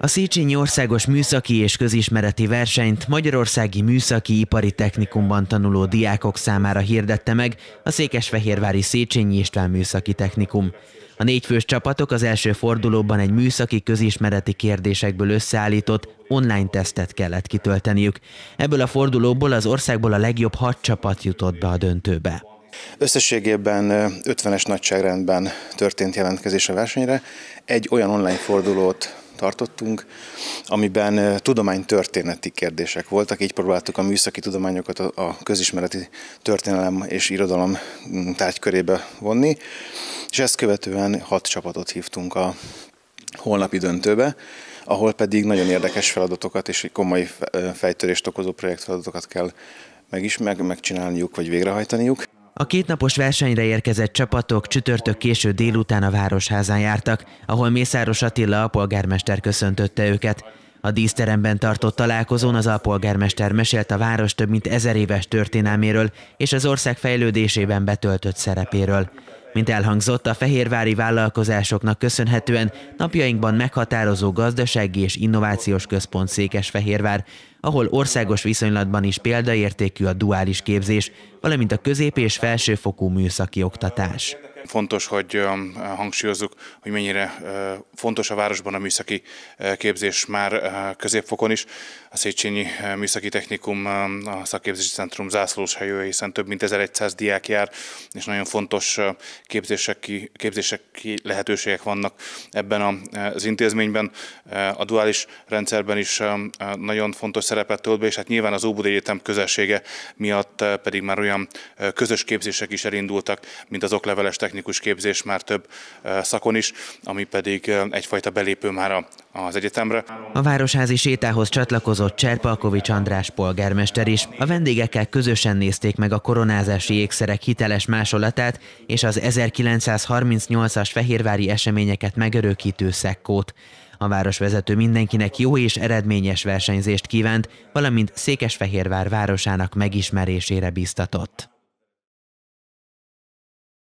A Széchenyi Országos Műszaki és Közismereti Versenyt Magyarországi Műszaki Ipari Technikumban tanuló diákok számára hirdette meg a Székesfehérvári Széchenyi István Műszaki Technikum. A négyfős csapatok az első fordulóban egy műszaki közismereti kérdésekből összeállított online tesztet kellett kitölteniük. Ebből a fordulóból az országból a legjobb hat csapat jutott be a döntőbe. Összességében 50-es nagyságrendben történt jelentkezés a versenyre. Egy olyan online fordulót tartottunk, amiben tudománytörténeti kérdések voltak, így próbáltuk a műszaki tudományokat a közismereti történelem és irodalom mm, tárgykörébe vonni, és ezt követően hat csapatot hívtunk a holnapi döntőbe, ahol pedig nagyon érdekes feladatokat és komoly fejtörést okozó projektfeladatokat kell meg is meg, megcsinálniuk, vagy végrehajtaniuk. A kétnapos versenyre érkezett csapatok csütörtök késő délután a Városházán jártak, ahol Mészáros Attila polgármester köszöntötte őket. A díszteremben tartott találkozón az alpolgármester mesélt a város több mint ezer éves történelméről és az ország fejlődésében betöltött szerepéről. Mint elhangzott, a fehérvári vállalkozásoknak köszönhetően napjainkban meghatározó gazdasági és innovációs központ Székesfehérvár, ahol országos viszonylatban is példaértékű a duális képzés, valamint a közép- és felsőfokú műszaki oktatás. Fontos, hogy hangsúlyozzuk, hogy mennyire fontos a városban a műszaki képzés már középfokon is. A Széchenyi Műszaki Technikum a szakképzési centrum zászlós helyője, hiszen több mint 1100 diák jár, és nagyon fontos képzések, képzések lehetőségek vannak ebben az intézményben. A duális rendszerben is nagyon fontos szerepet tölt be, és hát nyilván az Óbudai Egyetem közelsége miatt pedig már olyan közös képzések is elindultak, mint az okleveles technikum technikus képzés már több szakon is, ami pedig egyfajta belépő már az egyetemre. A Városházi sétához csatlakozott Cserpalkovics András polgármester is. A vendégekkel közösen nézték meg a koronázási ékszerek hiteles másolatát és az 1938-as fehérvári eseményeket megörökítő szekkót. A városvezető mindenkinek jó és eredményes versenyzést kívánt, valamint Székesfehérvár városának megismerésére biztatott.